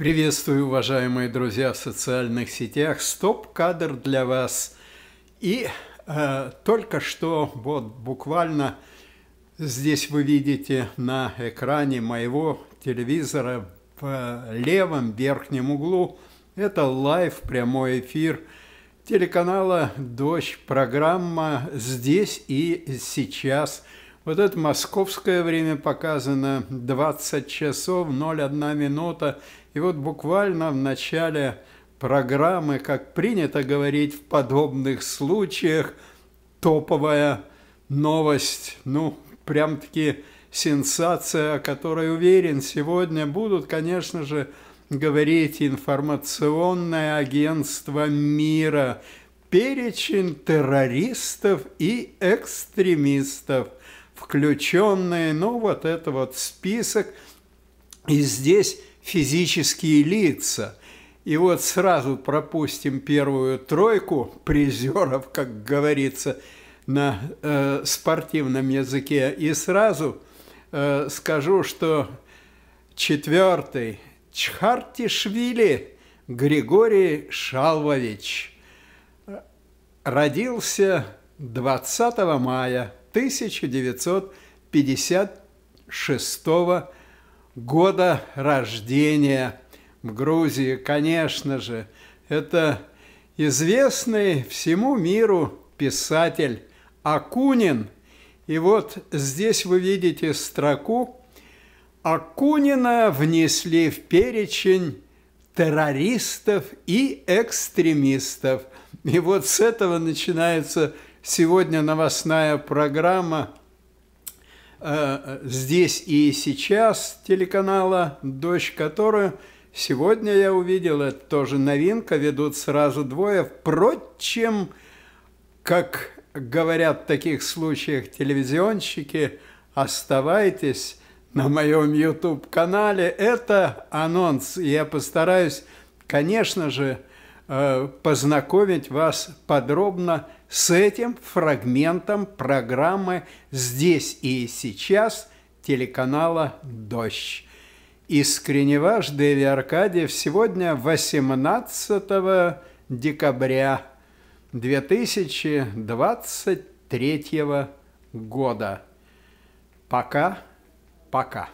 Приветствую, уважаемые друзья, в социальных сетях. Стоп-кадр для вас. И э, только что, вот буквально здесь вы видите на экране моего телевизора в левом верхнем углу, это лайв, прямой эфир телеканала «Дождь», программа «Здесь и сейчас». Вот это московское время показано 20 часов 01 минута. И вот буквально в начале программы, как принято говорить в подобных случаях, топовая новость, ну, прям-таки сенсация, о которой уверен, сегодня будут, конечно же, говорить информационное агентство мира, перечень террористов и экстремистов – включенные, ну вот это вот список, и здесь физические лица. И вот сразу пропустим первую тройку призеров, как говорится на э, спортивном языке, и сразу э, скажу, что четвертый Чхартишвили Григорий Шалвович э, родился 20 мая 1956 года рождения в Грузии, конечно же. Это известный всему миру писатель Акунин. И вот здесь вы видите строку Акунина внесли в перечень террористов и экстремистов. И вот с этого начинается Сегодня новостная программа э, «Здесь и сейчас» телеканала «Дождь», которую сегодня я увидел, это тоже новинка, ведут сразу двое. Впрочем, как говорят в таких случаях телевизионщики, оставайтесь на моем YouTube-канале. Это анонс, я постараюсь, конечно же, Э, познакомить вас подробно с этим фрагментом программы «Здесь и сейчас» телеканала «Дождь». Искренне ваш Деви Аркадьев сегодня 18 декабря 2023 года. Пока, пока.